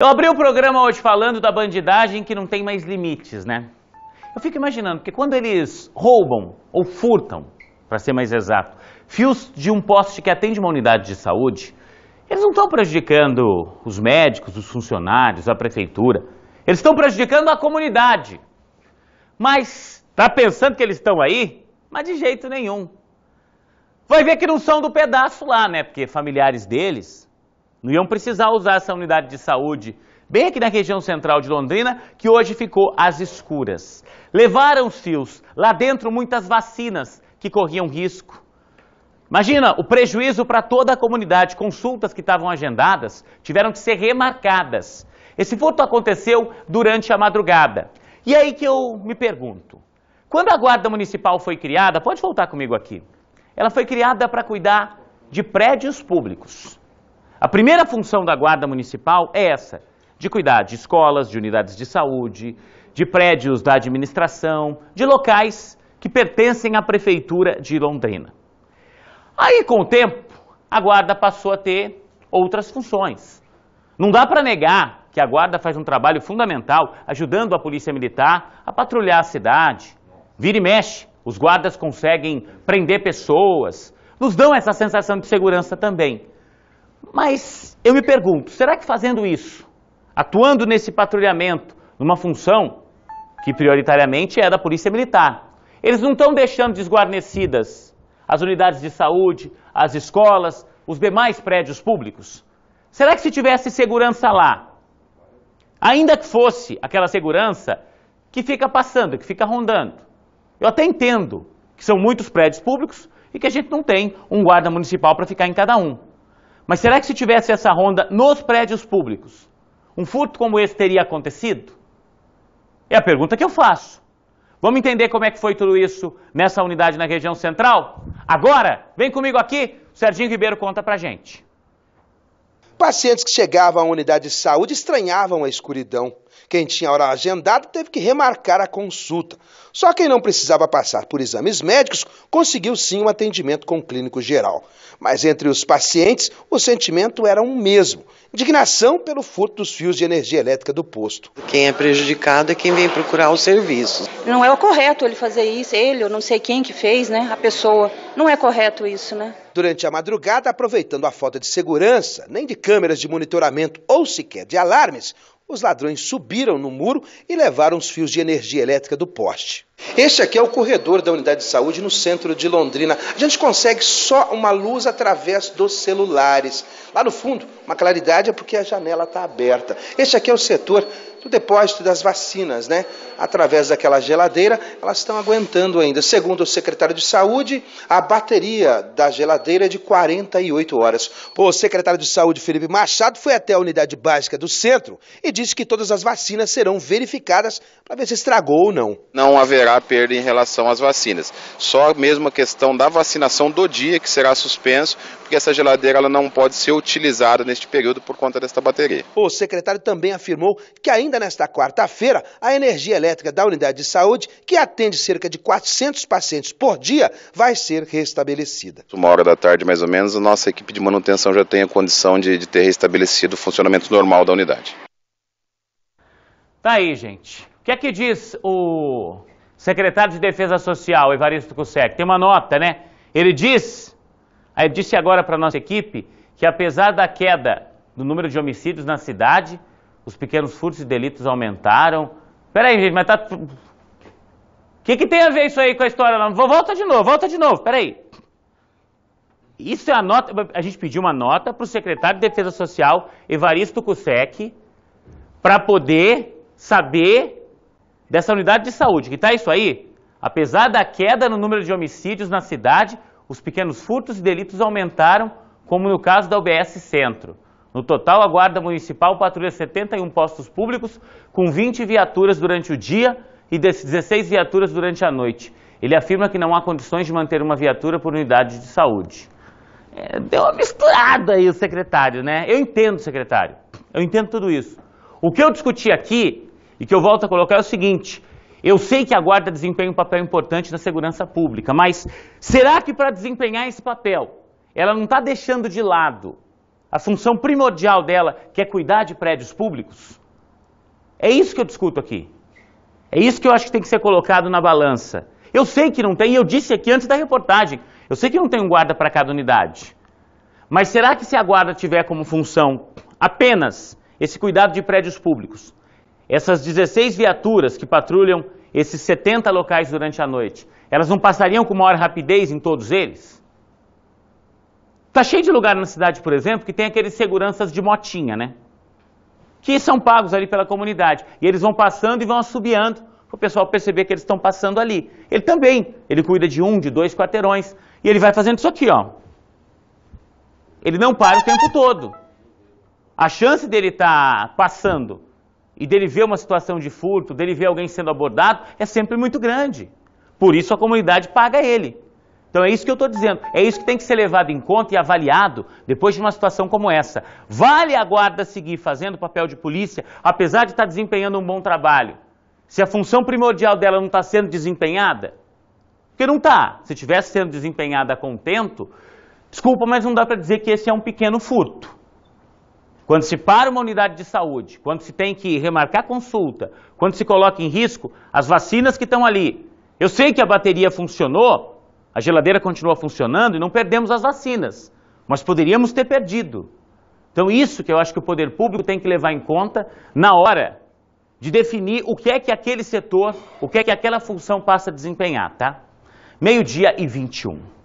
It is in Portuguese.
Eu abri o programa hoje falando da bandidagem que não tem mais limites, né? Eu fico imaginando, que quando eles roubam ou furtam, para ser mais exato, fios de um poste que atende uma unidade de saúde, eles não estão prejudicando os médicos, os funcionários, a prefeitura. Eles estão prejudicando a comunidade. Mas tá pensando que eles estão aí? Mas de jeito nenhum. Vai ver que não são do pedaço lá, né? Porque familiares deles, não iam precisar usar essa unidade de saúde, bem aqui na região central de Londrina, que hoje ficou às escuras. Levaram-se lá dentro muitas vacinas que corriam risco. Imagina o prejuízo para toda a comunidade. Consultas que estavam agendadas tiveram que ser remarcadas. Esse furto aconteceu durante a madrugada. E aí que eu me pergunto: quando a Guarda Municipal foi criada, pode voltar comigo aqui, ela foi criada para cuidar de prédios públicos. A primeira função da Guarda Municipal é essa, de cuidar de escolas, de unidades de saúde, de prédios da administração, de locais que pertencem à Prefeitura de Londrina. Aí, com o tempo, a Guarda passou a ter outras funções. Não dá para negar que a Guarda faz um trabalho fundamental ajudando a Polícia Militar a patrulhar a cidade. Vira e mexe, os guardas conseguem prender pessoas, nos dão essa sensação de segurança também. Mas eu me pergunto, será que fazendo isso, atuando nesse patrulhamento, numa função que prioritariamente é da Polícia Militar, eles não estão deixando desguarnecidas as unidades de saúde, as escolas, os demais prédios públicos? Será que se tivesse segurança lá, ainda que fosse aquela segurança que fica passando, que fica rondando? Eu até entendo que são muitos prédios públicos e que a gente não tem um guarda municipal para ficar em cada um. Mas será que se tivesse essa ronda nos prédios públicos, um furto como esse teria acontecido? É a pergunta que eu faço. Vamos entender como é que foi tudo isso nessa unidade na região central? Agora, vem comigo aqui, o Serginho Ribeiro conta pra gente. Pacientes que chegavam à unidade de saúde estranhavam a escuridão. Quem tinha hora agendada teve que remarcar a consulta. Só quem não precisava passar por exames médicos conseguiu sim um atendimento com clínico geral. Mas entre os pacientes, o sentimento era o mesmo: indignação pelo furto dos fios de energia elétrica do posto. Quem é prejudicado é quem vem procurar os serviços. Não é o correto ele fazer isso, ele, eu não sei quem que fez, né? A pessoa. Não é correto isso, né? Durante a madrugada, aproveitando a falta de segurança, nem de câmeras de monitoramento ou sequer de alarmes, os ladrões subiram no muro e levaram os fios de energia elétrica do poste. Este aqui é o corredor da unidade de saúde no centro de Londrina. A gente consegue só uma luz através dos celulares. Lá no fundo, uma claridade é porque a janela está aberta. Este aqui é o setor do depósito das vacinas, né? Através daquela geladeira, elas estão aguentando ainda. Segundo o secretário de Saúde, a bateria da geladeira é de 48 horas. O secretário de Saúde, Felipe Machado, foi até a unidade básica do centro e disse que todas as vacinas serão verificadas para ver se estragou ou não. Não haverá perda em relação às vacinas. Só mesmo a questão da vacinação do dia que será suspenso, porque essa geladeira ela não pode ser utilizada neste período por conta desta bateria. O secretário também afirmou que ainda nesta quarta-feira, a energia elétrica da unidade de saúde, que atende cerca de 400 pacientes por dia, vai ser restabelecida. Uma hora da tarde, mais ou menos, a nossa equipe de manutenção já tem a condição de, de ter restabelecido o funcionamento normal da unidade. Tá aí, gente. O que é que diz o secretário de Defesa Social, Evaristo Kusek? Tem uma nota, né? Ele diz Aí disse agora para a nossa equipe que apesar da queda do número de homicídios na cidade, os pequenos furtos e delitos aumentaram. Peraí, gente, mas tá... O que, que tem a ver isso aí com a história? Volta de novo, volta de novo, peraí. Isso é a nota, a gente pediu uma nota para o secretário de Defesa Social, Evaristo Kusek, para poder saber dessa unidade de saúde, que está isso aí? Apesar da queda no número de homicídios na cidade, os pequenos furtos e delitos aumentaram, como no caso da UBS Centro. No total, a Guarda Municipal patrulha 71 postos públicos, com 20 viaturas durante o dia e 16 viaturas durante a noite. Ele afirma que não há condições de manter uma viatura por unidade de saúde. É, deu uma misturada aí o secretário, né? Eu entendo, secretário. Eu entendo tudo isso. O que eu discuti aqui, e que eu volto a colocar, é o seguinte: eu sei que a guarda desempenha um papel importante na segurança pública, mas será que para desempenhar esse papel, ela não está deixando de lado a função primordial dela, que é cuidar de prédios públicos? É isso que eu discuto aqui. É isso que eu acho que tem que ser colocado na balança. Eu sei que não tem, e eu disse aqui antes da reportagem, eu sei que não tem um guarda para cada unidade. Mas será que se a guarda tiver como função apenas esse cuidado de prédios públicos, essas 16 viaturas que patrulham esses 70 locais durante a noite, elas não passariam com maior rapidez em todos eles? Está cheio de lugar na cidade, por exemplo, que tem aqueles seguranças de motinha, né? Que são pagos ali pela comunidade. E eles vão passando e vão assobiando para o pessoal perceber que eles estão passando ali. Ele também, ele cuida de um, de dois quarteirões. E ele vai fazendo isso aqui, ó. Ele não para o tempo todo. A chance dele estar tá passando e dele ver uma situação de furto, dele ver alguém sendo abordado, é sempre muito grande. Por isso a comunidade paga ele. Então é isso que eu estou dizendo. É isso que tem que ser levado em conta e avaliado depois de uma situação como essa. Vale a guarda seguir fazendo o papel de polícia, apesar de estar tá desempenhando um bom trabalho, se a função primordial dela não está sendo desempenhada? Porque não está. Se estivesse sendo desempenhada a contento, desculpa, mas não dá para dizer que esse é um pequeno furto. Quando se para uma unidade de saúde, quando se tem que remarcar consulta, quando se coloca em risco as vacinas que estão ali. Eu sei que a bateria funcionou, a geladeira continua funcionando e não perdemos as vacinas, mas poderíamos ter perdido. Então, isso que eu acho que o poder público tem que levar em conta na hora de definir o que é que aquele setor, o que é que aquela função passa a desempenhar, tá? Meio-dia e 21.